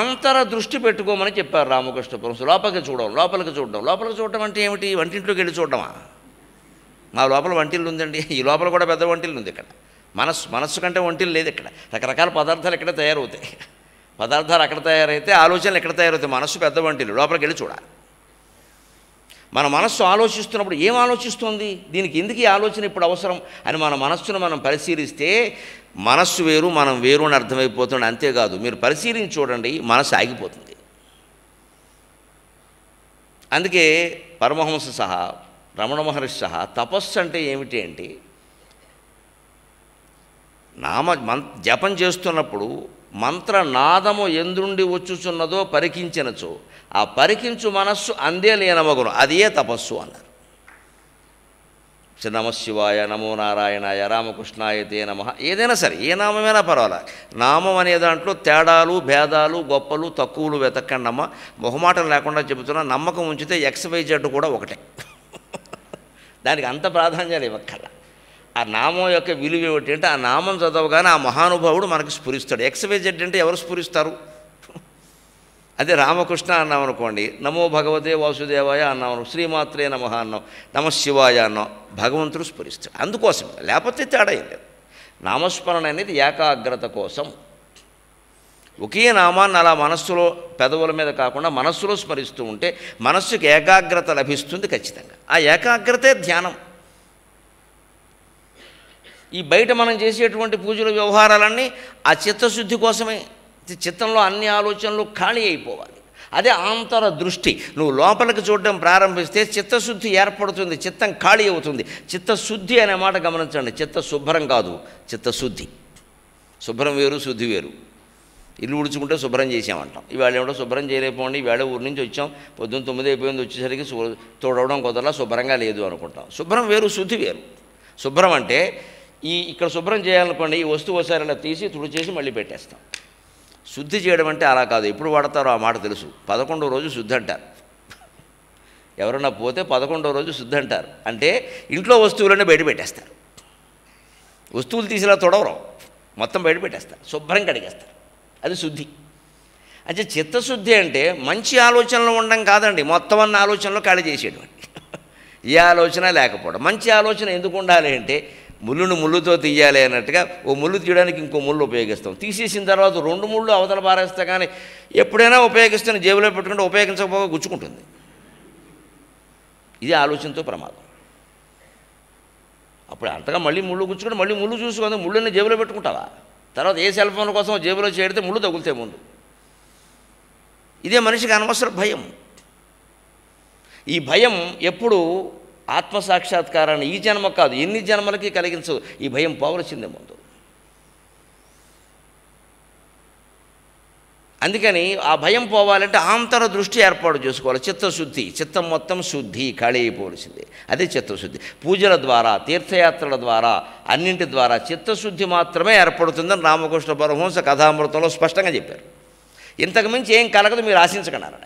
అంతర దృష్టి పెట్టుకోమని చెప్పారు రామకృష్ణ పరమశు లోపలికి చూడడం లోపలికి చూడడం లోపలికి చూడడం అంటే ఏమిటి వంటింట్లోకి వెళ్ళి చూడడమా మా లోపల వంటిల్లు ఉందండి ఈ లోపల కూడా పెద్ద వంటిల్లు ఉంది ఇక్కడ మనస్సు మనస్సు కంటే వంటిల్లు లేదు ఇక్కడ రకరకాల పదార్థాలు ఇక్కడ తయారవుతాయి పదార్థాలు అక్కడ తయారైతే ఆలోచనలు ఎక్కడ తయారవుతాయి మనస్సు పెద్ద వంటిల్లు లోపలికి వెళ్ళి చూడాలి మన మనస్సు ఆలోచిస్తున్నప్పుడు ఏం ఆలోచిస్తుంది దీనికి ఎందుకు ఈ ఆలోచన ఇప్పుడు అవసరం అని మన మనస్సును మనం పరిశీలిస్తే మనస్సు వేరు మనం వేరు అని అర్థమైపోతుంది అంతేకాదు మీరు పరిశీలించి చూడండి మనస్సు ఆగిపోతుంది అందుకే పరమహంస సహా రమణ మహర్షి సహా తపస్సు అంటే ఏమిటి అంటే నామ మన్ జపం చేస్తున్నప్పుడు మంత్రనాదము ఎందుండి వచ్చుచున్నదో పరికించినచో ఆ పరికించు మనస్సు అందే లేనమగును అదే తపస్సు అన్నారు నమశివాయ నమో నారాయణాయ రామకృష్ణాయ తే నమ ఏదైనా సరే ఏ నామైనా పర్వాలే నామం అనే దాంట్లో తేడాలు భేదాలు గొప్పలు తక్కువలు వెతకండి అమ్మ లేకుండా చెబుతున్నా నమ్మకం ఉంచితే ఎక్స్ వై కూడా ఒకటే దానికి అంత ప్రాధాన్యాలు ఇవ్వక్కర్లా ఆ నామం యొక్క విలువ ఏమిటంటే ఆ నామం చదవగానే ఆ మహానుభావుడు మనకు స్ఫురిస్తాడు ఎక్స్వైజెడ్ అంటే ఎవరు స్ఫురిస్తారు అదే రామకృష్ణ అన్నాం అనుకోండి నమో భగవతే వాసుదేవాయ అన్నాం శ్రీమాత్రే నమ అన్నాం నమ శివాయ అన్నాం భగవంతుడు స్ఫురిస్తాడు అందుకోసం లేకపోతే తేడా ఏం లేదు నామస్మరణ అనేది ఏకాగ్రత కోసం ఒకే నామాన్ని అలా మనస్సులో పెదవుల మీద కాకుండా మనస్సులో స్మరిస్తూ ఉంటే మనస్సుకు ఏకాగ్రత లభిస్తుంది ఖచ్చితంగా ఆ ఏకాగ్రతే ధ్యానం ఈ బయట మనం చేసేటువంటి పూజల వ్యవహారాలన్నీ ఆ చిత్తశుద్ధి కోసమే చిత్తంలో అన్ని ఆలోచనలు ఖాళీ అయిపోవాలి అదే ఆంతర దృష్టి నువ్వు లోపలికి చూడడం ప్రారంభిస్తే చిత్తశుద్ధి ఏర్పడుతుంది చిత్తం ఖాళీ అవుతుంది చిత్తశుద్ధి అనే మాట గమనించండి చిత్త శుభ్రం కాదు చిత్తశుద్ధి శుభ్రం వేరు శుద్ధి వేరు ఇల్లు ఉడుచుకుంటే శుభ్రం చేసామంటాం ఈవేళ ఏమిటో శుభ్రం చేయలేకపోండి ఈవేళ ఊరి నుంచి వచ్చాం పొద్దున్న తొమ్మిది అయిపోయింది వచ్చేసరికి తోడవడం కుదరలా శుభ్రంగా లేదు అనుకుంటాం శుభ్రం వేరు శుద్ధి వేరు శుభ్రం అంటే ఈ ఇక్కడ శుభ్రం చేయాలనుకోండి ఈ వస్తువు ఒకసారి ఇలా తీసి తుడిచేసి మళ్ళీ పెట్టేస్తాం శుద్ధి చేయడం అంటే అలా కాదు ఎప్పుడు వాడతారో ఆ మాట తెలుసు పదకొండో రోజు శుద్ధి అంటారు ఎవరన్నా పోతే పదకొండో రోజు శుద్ధి అంటారు అంటే ఇంట్లో వస్తువులన్నీ బయట పెట్టేస్తారు వస్తువులు తీసిలా తొడవరు మొత్తం బయట పెట్టేస్తారు శుభ్రం కడిగేస్తారు అది శుద్ధి అంటే చిత్తశుద్ధి అంటే మంచి ఆలోచనలు ఉండడం కాదండి మొత్తం అన్న ఆలోచనలో ఖాళీ చేసేటువంటి ఏ ఆలోచన లేకపోవడం మంచి ఆలోచన ఎందుకు ఉండాలి అంటే ముళ్ళును ముళ్ళుతో తీయాలి అన్నట్టుగా ఓ ముళ్ళు తీయడానికి ఇంకో ముళ్ళు ఉపయోగిస్తాం తీసేసిన తర్వాత రెండు ముళ్ళు అవతల పారేస్తా కానీ ఎప్పుడైనా ఉపయోగిస్తున్న జేబులో పెట్టుకుంటే ఉపయోగించకపోగా గుచ్చుకుంటుంది ఇది ఆలోచనతో ప్రమాదం అప్పుడు అంతగా మళ్ళీ ముళ్ళు గుచ్చుకుంటే మళ్ళీ ముళ్ళు చూసుకుంది ముళ్ళుని జేబులో పెట్టుకుంటావా తర్వాత ఏ సెల్ ఫోన్ల కోసం జేబులో చేరితే ముళ్ళు తగులుతాయి ముందు ఇదే మనిషికి అనవసర భయం ఈ భయం ఎప్పుడు ఆత్మసాక్షాత్కారాన్ని ఈ జన్మ కాదు ఎన్ని జన్మలకి కలిగించు ఈ భయం పోవలసిందే ముందు అందుకని ఆ భయం పోవాలంటే ఆంతర దృష్టి ఏర్పాటు చేసుకోవాలి చిత్తశుద్ధి చిత్తం మొత్తం శుద్ధి కళయిపోవలసింది అదే చిత్తశుద్ధి పూజల ద్వారా తీర్థయాత్రల ద్వారా అన్నింటి ద్వారా చిత్తశుద్ధి మాత్రమే ఏర్పడుతుందని రామకృష్ణ పరమహంస కథామృతంలో స్పష్టంగా చెప్పారు ఇంతకుమించి ఏం కలగదు మీరు ఆశించగలరా